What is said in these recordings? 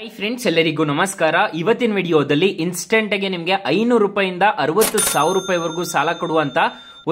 hi friends ಎಲ್ಲರಿಗೂ ನಮಸ್ಕಾರ ಇವತ್ತಿನ ವಿಡಿಯೋದಲ್ಲಿ ಇನ್ಸ್ಟೆಂಟ್ ಆಗಿ ನಿಮಗೆ ಐನೂರು ರೂಪಾಯಿಂದ ಅರವತ್ತು ಸಾವಿರ ರೂಪಾಯಿವರೆಗೂ ಸಾಲ ಕೊಡುವಂತ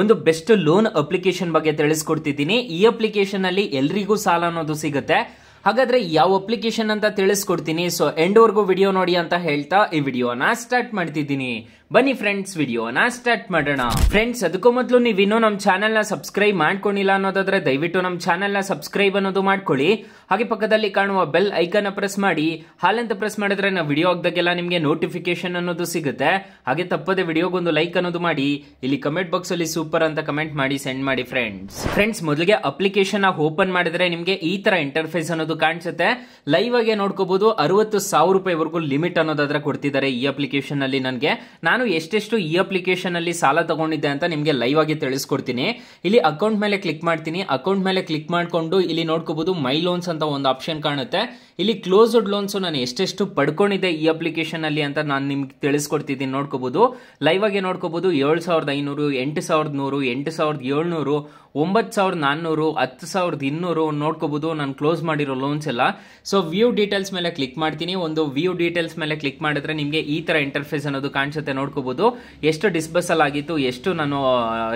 ಒಂದು ಬೆಸ್ಟ್ ಲೋನ್ ಅಪ್ಲಿಕೇಶನ್ ಬಗ್ಗೆ ತಿಳಿಸ್ಕೊಡ್ತಿದ್ದೀನಿ ಈ ಅಪ್ಲಿಕೇಶನ್ ಅಲ್ಲಿ ಎಲ್ರಿಗೂ ಸಾಲ ಅನ್ನೋದು ಸಿಗುತ್ತೆ ಹಾಗಾದ್ರೆ ಯಾವ ಅಪ್ಲಿಕೇಶನ್ ಅಂತ ತಿಳಿಸ್ಕೊಡ್ತೀನಿ ಸೊ ಎಂಡ್ವರೆಗೂ ವಿಡಿಯೋ ನೋಡಿ ಅಂತ ಹೇಳ್ತಾ ಈ ವಿಡಿಯೋನ ಸ್ಟಾರ್ಟ್ ಮಾಡ್ತಿದ್ದೀನಿ ಬನ್ನಿ ಫ್ರೆಂಡ್ಸ್ ವಿಡಿಯೋನ ಸ್ಟಾರ್ಟ್ ಮಾಡೋಣ ಫ್ರೆಂಡ್ಸ್ ಅದಕ್ಕೂ ಮೊದಲು ನೀವು ಇನ್ನೂ ನಮ್ಮ ನ ಸಬ್ಸ್ಕ್ರೈಬ್ ಮಾಡ್ಕೊಂಡಿಲ್ಲ ಅನ್ನೋದಾದ್ರೆ ದಯವಿಟ್ಟು ನಮ್ಮ ಚಾನೆಲ್ ನ ಸಬ್ಸ್ಕ್ರೈಬ್ ಅನ್ನೋದು ಮಾಡ್ಕೊಳ್ಳಿ ಹಾಗೆ ಪಕ್ಕದಲ್ಲಿ ಕಾಣುವ ಬೆಲ್ ಐಕನ್ ಪ್ರೆಸ್ ಮಾಡಿ ಹಾಲಂತ ಪ್ರೆಸ್ ಮಾಡಿದ್ರೆ ನಾವು ವಿಡಿಯೋ ಆಗದಾಗೆಲ್ಲ ನಿಮಗೆ ನೋಟಿಫಿಕೇಶನ್ ಅನ್ನೋದು ಸಿಗುತ್ತೆ ಹಾಗೆ ತಪ್ಪದೆ ವಿಡಿಯೋಗೊಂದು ಲೈಕ್ ಅನ್ನೋದು ಮಾಡಿ ಇಲ್ಲಿ ಕಮೆಂಟ್ ಬಾಕ್ಸ್ ಅಲ್ಲಿ ಸೂಪರ್ ಅಂತ ಕಮೆಂಟ್ ಮಾಡಿ ಸೆಂಡ್ ಮಾಡಿ ಫ್ರೆಂಡ್ಸ್ ಫ್ರೆಂಡ್ಸ್ ಮೊದಲಿಗೆ ಅಪ್ಲಿಕೇಶನ್ ಓಪನ್ ಮಾಡಿದ್ರೆ ನಿಮಗೆ ಈ ತರ ಇಂಟರ್ಫೇಸ್ ಅನ್ನೋದು ಅನ್ನೋದು ಕಾಣಿಸುತ್ತೆ ಲೈವ್ ಆಗಿ ನೋಡ್ಕೋಬಹುದು ಅರವತ್ತು ಸಾವಿರ ರೂಪಾಯಿವರೆಗೂ ಲಿಮಿಟ್ ಅನ್ನೋದಾದ್ರೆ ಕೊಡ್ತಿದ್ದಾರೆ ಈ ಅಪ್ಲಿಕೇಶನ್ ಅಲ್ಲಿ ನನಗೆ ನಾನು ಎಷ್ಟೆಷ್ಟು ಈ ಅಪ್ಲಿಕೇಶನ್ ಅಲ್ಲಿ ಸಾಲ ತಗೊಂಡಿದ್ದೆ ಅಂತ ನಿಮಗೆ ಲೈವ್ ಆಗಿ ತಿಳಿಸ್ಕೊಡ್ತೀನಿ ಇಲ್ಲಿ ಅಕೌಂಟ್ ಮೇಲೆ ಕ್ಲಿಕ್ ಮಾಡ್ತೀನಿ ಅಕೌಂಟ್ ಮೇಲೆ ಕ್ಲಿಕ್ ಮಾಡಿಕೊಂಡು ಇಲ್ಲಿ ನೋಡ್ಕೋಬಹುದು ಮೈ ಲೋನ್ಸ್ ಅಂತ ಒಂದು ಆಪ್ಷನ್ ಕಾಣುತ್ತೆ ಇಲ್ಲಿ ಕ್ಲೋಸ್ಡ್ ಲೋನ್ಸ್ ನಾನು ಎಷ್ಟೆಷ್ಟು ಪಡ್ಕೊಂಡಿದ್ದೆ ಈ ಅಪ್ಲಿಕೇಶನ್ ಅಲ್ಲಿ ಅಂತ ನಾನು ನಿಮ್ಗೆ ತಿಳಿಸ್ಕೊಡ್ತಿದ್ದೀನಿ ನೋಡ್ಕೋಬಹುದು ಲೈವ್ ಆಗಿ ನೋಡ್ಕೋಬಹುದು ಏಳು ಸಾವಿರದ ಐನೂರು ಎಂಟು ಸಾವಿರದ ನೂರು ಎಂಟು ಸಾವಿರದ ಏಳ್ನೂರು ಒಂಬತ್ತು ಸಾವಿರದ ನಾನ್ನೂರು ಹತ್ತು ಸಾವಿರದ ಇನ್ನೂರು ನೋಡ್ಕೋಬಹುದು ನಾನು ಕ್ಲೋಸ್ ಮಾಡಿರೋ ಲೋನ್ಸ್ ಎಲ್ಲ ಸೊ ವ್ಯೂ ಡೀಟೇಲ್ಸ್ ಮೇಲೆ ಕ್ಲಿಕ್ ಮಾಡ್ತೀನಿ ಒಂದು ವ್ಯೂ ಡೀಟೇಲ್ಸ್ ಮೇಲೆ ಕ್ಲಿಕ್ ಮಾಡಿದ್ರೆ ನಿಮಗೆ ಈ ತರ ಇಂಟರ್ಫೇಸ್ ಅನ್ನೋದು ಕಾಣಿಸುತ್ತೆ ನೋಡ್ಕೋಬಹುದು ಎಷ್ಟು ಡಿಸ್ಬಸಲ್ ಆಗಿತ್ತು ಎಷ್ಟು ನಾನು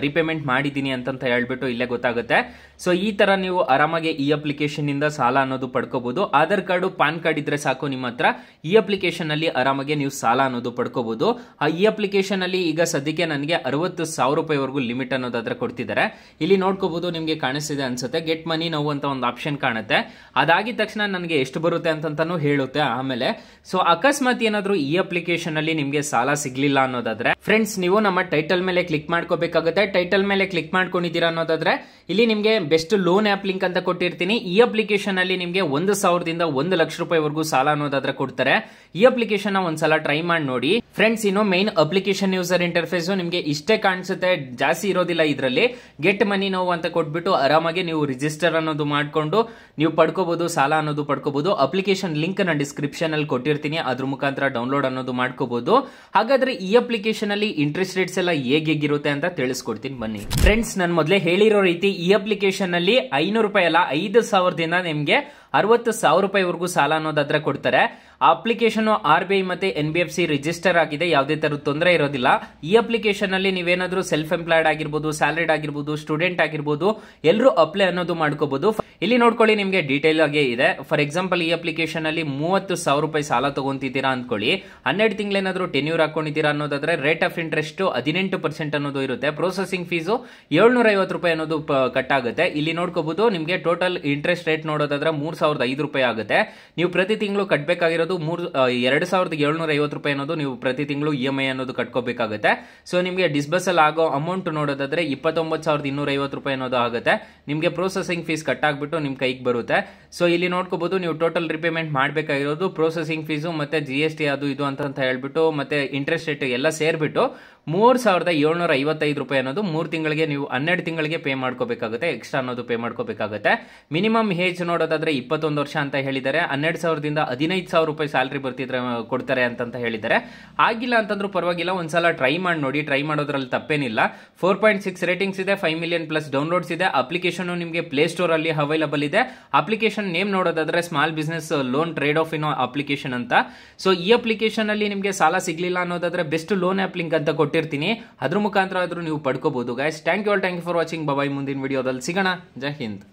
ರಿಪೇಮೆಂಟ್ ಮಾಡಿದ್ದೀನಿ ಅಂತಂತ ಹೇಳ್ಬಿಟ್ಟು ಇಲ್ಲೇ ಗೊತ್ತಾಗುತ್ತೆ ಸೊ ಈ ತರ ನೀವು ಆರಾಮಾಗಿ ಈ ಅಪ್ಲಿಕೇಶನ್ ಇಂದ ಸಾಲ ಅನ್ನೋದು ಪಡ್ಕೋಬಹುದು ಆಧಾರ್ ಕಾರ್ಡ್ ಪಾನ್ ಕಾರ್ಡ್ ಇದ್ರೆ ಸಾಕು ನಿಮ್ಮ ಹತ್ರ ಈ ಅಲ್ಲಿ ಆರಾಮಾಗಿ ನೀವು ಸಾಲ ಅನ್ನೋದು ಪಡ್ಕೋಬೋದು ಈ ಅಪ್ಲಿಕೇಶನ್ ಅಲ್ಲಿ ಈಗ ಸದ್ಯಕ್ಕೆ ನನಗೆ ಅರವತ್ತು ಸಾವಿರ ರೂಪಾಯಿವರೆಗೂ ಲಿಮಿಟ್ ಅನ್ನೋದಾದ್ರೆ ಕೊಡ್ತಿದ್ದಾರೆ ಇಲ್ಲಿ ನೋಡ್ಕೋಬಹುದು ನಿಮಗೆ ಕಾಣಿಸ್ತಿದೆ ಅನ್ಸುತ್ತೆ ಗೆಟ್ ಮನಿ ನೋವು ಅಂತ ಒಂದು ಆಪ್ಷನ್ ಕಾಣುತ್ತೆ ಅದಾಗಿದ ತಕ್ಷಣ ನನಗೆ ಎಷ್ಟು ಬರುತ್ತೆ ಅಂತಂತಾನು ಹೇಳುತ್ತೆ ಆಮೇಲೆ ಸೊ ಅಕಸ್ಮಾತ್ ಏನಾದ್ರು ಈ ಅಪ್ಲಿಕೇಶನ್ ಅಲ್ಲಿ ನಿಮಗೆ ಸಾಲ ಸಿಗ್ಲಿಲ್ಲ ಅನ್ನೋದಾದ್ರೆ ಫ್ರೆಂಡ್ಸ್ ನೀವು ನಮ್ಮ ಟೈಟಲ್ ಮೇಲೆ ಕ್ಲಿಕ್ ಮಾಡ್ಕೋಬೇಕಾಗುತ್ತೆ ಟೈಟಲ್ ಮೇಲೆ ಕ್ಲಿಕ್ ಮಾಡ್ಕೊಂಡಿದ್ದೀರಾ ಅನ್ನೋದಾದ್ರೆ ಇಲ್ಲಿ ನಿಮಗೆ ಬೆಸ್ಟ್ ಲೋನ್ ಆಪ್ ಲಿಂಕ್ ಅಂತ ಕೊಟ್ಟಿರ್ತೀನಿ ಈ ಅಪ್ಲಿಕೇಶನ್ ಅಲ್ಲಿ ನಿಮಗೆ ಒಂದು ಸಾವಿರದಿಂದ ಒಂದು ಲಕ್ಷ ರೂಪಾಯಿವರೆಗೂ ಸಾಲ ಅನ್ನೋದಾದ್ರೆ ಕೊಡ್ತಾರೆ ಈ ಅಪ್ಲಿಕೇಶನ್ ಒಂದ್ಸಲ ಟ್ರೈ ಮಾಡಿ ನೋಡಿ ಫ್ರೆಂಡ್ಸ್ ಇನ್ನು ಮೇನ್ ಅಪ್ಲಿಕೇಶನ್ ಯೂಸರ್ ಇಂಟರ್ಫೇಸ್ ನಿಮಗೆ ಇಷ್ಟೇ ಕಾಣಿಸುತ್ತೆ ಜಾಸ್ತಿ ಇರೋದಿಲ್ಲ ಇದರಲ್ಲಿ ಗೆಟ್ ಮನಿ ನೋವು ಅಂತ ಕೊಟ್ಬಿಟ್ಟು ಆರಾಮಾಗಿ ನೀವು ರಿಜಿಸ್ಟರ್ ಅನ್ನೋದು ಮಾಡಿಕೊಂಡು ನೀವು ಪಡ್ಕೋಬಹುದು ಸಾಲ ಅನ್ನೋದು ಪಡ್ಕೋಬಹುದು ಅಪ್ಲಿಕೇಶನ್ ಲಿಂಕ್ ನಾನು ಡಿಸ್ಕ್ರಿಪ್ಷನ್ ಅಲ್ಲಿ ಕೊಟ್ಟಿರ್ತೀನಿ ಅದ್ರ ಮುಖಾಂತರ ಡೌನ್ಲೋಡ್ ಅನ್ನೋದು ಮಾಡ್ಕೋಬಹುದು ಹಾಗಾದ್ರೆ ಈ ಅಪ್ಲಿಕೇಶನ್ ಅಲ್ಲಿ ಇಂಟ್ರೆಸ್ಟ್ ರೇಟ್ಸ್ ಎಲ್ಲ ಹೇಗಿರುತ್ತೆ ಅಂತ ತಿಳಿಸ್ಕೊಡ್ತೀನಿ ಬನ್ನಿ ಫ್ರೆಂಡ್ಸ್ ನಾನು ಮೊದಲೇ ಹೇಳಿರೋ ರೀತಿ ಈ ಅಪ್ಲಿಕೇಶನ್ ಅಲ್ಲಿ ಐನೂರು ರೂಪಾಯಿ ಅಲ್ಲ ಐದು ಸಾವಿರದಿಂದ ನಿಮಗೆ ಅರವತ್ತು ಸಾವಿರ ರೂಪಾಯಿವರೆಗೂ ಸಾಲ ಅನ್ನೋದಾದ್ರೆ ಕೊಡ್ತಾರೆ ಅಪ್ಲಿಕೇಶನ್ ಆರ್ ಬಿ ಐ ಮತ್ತೆ N B F C register ಆಗಿದೆ ಯಾವುದೇ ತರದ ತೊಂದರೆ ಇರೋದಿಲ್ಲ ಈ ಅಪ್ಲಿಕೇಶನ್ ಅಲ್ಲಿ ನೀವೇನಾದ್ರೂ ಸೆಲ್ಫ್ ಎಂಪ್ಲಾಯ್ಡ್ ಆಗಿರ್ಬೋದು ಸ್ಯಾಲರಿಡ್ ಆಗಿರ್ಬೋದು ಸ್ಟೂಡೆಂಟ್ ಆಗಿರ್ಬೋದು ಎಲ್ಲರೂ ಅಪ್ಲೈ ಅನ್ನೋದು ಮಾಡ್ಕೋಬಹುದು ಇಲ್ಲಿ ನೋಡ್ಕೊಳ್ಳಿ ನಿಮಗೆ ಡೀಟೇಲ್ ಆಗಿ ಇದೆ ಫಾರ್ ಎಕ್ಸಾಂಪಲ್ ಈ ಅಪ್ಲಿಕೇಶನ್ ಅಲ್ಲಿ ಮೂವತ್ತು ಸಾವಿರ ರೂಪಾಯಿ ಸಾಲ ತಗೊಂತಿದ್ದೀರಾ ಅಂದ್ಕೊಳ್ಳಿ ಹನ್ನೆರಡು ತಿಂಗಳೇನಾದ್ರೂ ಟೆನ್ಯೂರ್ ಹಾಕೊಂಡಿದ್ದೀರಾ ಅನ್ನೋದಾದ್ರೆ ರೇಟ್ ಆಫ್ ಇಂಟ್ರೆಸ್ಟ್ ಹದಿನೆಂಟು ಪರ್ಸೆಂಟ್ ಅನ್ನೋದು ಇರುತ್ತೆ ಪ್ರೊಸೆಸಿಂಗ್ ಫೀಸ್ ಏಳ್ನೂರ ಐವತ್ತು ರೂಪಾಯಿ ಅನ್ನೋದು ಕಟ್ ಆಗುತ್ತೆ ಇಲ್ಲಿ ನೋಡ್ಕೋಬಹುದು ನಿಮಗೆ ಟೋಟಲ್ ಇಂಟ್ರೆಸ್ಟ್ ರೇಟ್ ನೋಡೋದಾದ್ರೆ ಮೂರು ಸಾವಿರದ ಐದು ರೂಪಾಯಿ ಆಗುತ್ತೆ ನೀವು ಪ್ರತಿ ತಿಂಗಳು ಕಟ್ಟಬೇಕಾಗಿರೋದು ಮೂರು ಎರಡು ಸಾವಿರದ ಏಳ್ನೂರ ಐವತ್ತು ರೂಪಾಯಿ ಅನ್ನೋದು ನೀವು ಪ್ರತಿ ತಿಂಗಳು ಇ ಎಮ್ ಐ ಅನ್ನೋದು ಕಟ್ಕೋಬೇಕಾಗುತ್ತೆ ಸೊ ನಿಮಗೆ ಡಿಸ್ಬಸಲ್ ಆಗೋ ಅಮೌಂಟ್ ನೋಡೋದಾದ್ರೆ ಇಪ್ಪತ್ತೊಂಬತ್ತು ಸಾವಿರದ ಇನ್ನೂರ ಐವತ್ತು ರೂಪಾಯಿ ಅನ್ನೋದು ಆಗುತ್ತೆ ನಿಮಗೆ ಪ್ರೊಸೆಸಿಂಗ್ ಫೀಸ್ ಕಟ್ ಆಗಿಬಿಟ್ಟು ನಿಮ್ಮ ಕೈಗೆ ಬರುತ್ತೆ ಸೊ ಇಲ್ಲಿ ನೋಡ್ಕೋಬಹುದು ನೀವು ಟೋಟಲ್ ರಿಪೇಮೆಂಟ್ ಮಾಡಬೇಕಾಗಿರೋದು ಪ್ರೊಸೆಸಿಂಗ್ ಫೀಸು ಮತ್ತೆ ಜಿ ಎಸ್ ಟಿ ಅದು ಇದು ಅಂತ ಹೇಳ್ಬಿಟ್ಟು ಮತ್ತೆ ಇಂಟ್ರೆಸ್ಟ್ ರೇಟ್ ಎಲ್ಲ ಸೇರ್ಬಿಟ್ಟು ಮೂರು ಸಾವಿರದ ಏಳ್ನೂರ ಐವತ್ತೈದು ರೂಪಾಯಿ ಅನ್ನೋದು ಮೂರು ತಿಂಗಳಿಗೆ ನೀವು ಹನ್ನೆರಡು ತಿಂಗಳಿಗೆ ಪೇ ಮಾಡ್ಕೋಬೇಕಾಗುತ್ತೆ ಎಕ್ಸ್ಟ್ರಾ ಅನ್ನೋದು ಪೇ ಮಾಡ್ಕೋಬೇಕಾಗುತ್ತೆ ಮಿನಿಮಮ್ ಏಜ್ ನೋಡೋದಾದ್ರೆ ಇಪ್ಪತ್ತೊಂದು ವರ್ಷ ಅಂತ ಹೇಳಿದ್ದಾರೆ ಹನ್ನೆರಡು ಸಾವಿರದಿಂದ ಹದಿನೈದು ಸಾವಿರ ರೂಪಾಯಿ ಸ್ಯಾಲ್ರಿ ಬರ್ತಿದ್ರೆ ಕೊಡ್ತಾರೆ ಅಂತ ಹೇಳಿದ್ದಾರೆ ಆಗಿಲ್ಲ ಅಂತಂದ್ರೂ ಪರವಾಗಿಲ್ಲ ಒಂದ್ಸಲ ಟ್ರೈ ಮಾಡಿ ನೋಡಿ ಟ್ರೈ ಮಾಡೋದ್ರಲ್ಲಿ ತಪ್ಪೇನಿಲ್ಲ ಫೋರ್ ಪಾಯಿಂಟ್ ಸಿಕ್ಸ್ ರೇಟಿಂಗ್ಸ್ ಇದೆ ಫೈವ್ ಮಿಲಿಯನ್ ಪ್ಲಸ್ ಡೌನ್ಲೋಡ್ಸ್ ಇದೆ ಅಪ್ಲಿಕೇಶನ್ ನಿಮಗೆ ಪ್ಲೇ ಸ್ಟೋರ್ ಅಲ್ಲಿ ಅವೈಲಬಲ್ ಇದೆ ಅಪ್ಲಿಕೇಶನ್ ನೇಮ್ ನೋಡೋದಾದ್ರೆ small business loan trade off in application ಅಂತ ಸೊ ಈ ಅಪ್ಲಿಕೇಶನ್ ಅಲ್ಲಿ ನಿಮಗೆ ಸಾಲ ಸಿಗ್ಲಿಲ್ಲ ಅನ್ನೋದಾದ್ರೆ ಬೆಸ್ಟ್ ಲೋನ್ ಆಪ್ ಲಿಂಕ್ ಅಂತ ಕೊಟ್ಟು ಕೊಟ್ಟಿರ್ತೀನಿ ಅದ್ರ ಮುಖಾಂತರ ಆದರೂ ನೀವು ಪಡ್ಕೋಬಹುದು guys thank you all thank you for watching bye ಮುಂದಿನ ವಿಡಿಯೋದಲ್ಲಿ ಸಿಗೋಣ ಜೈ ಹಿಂದ್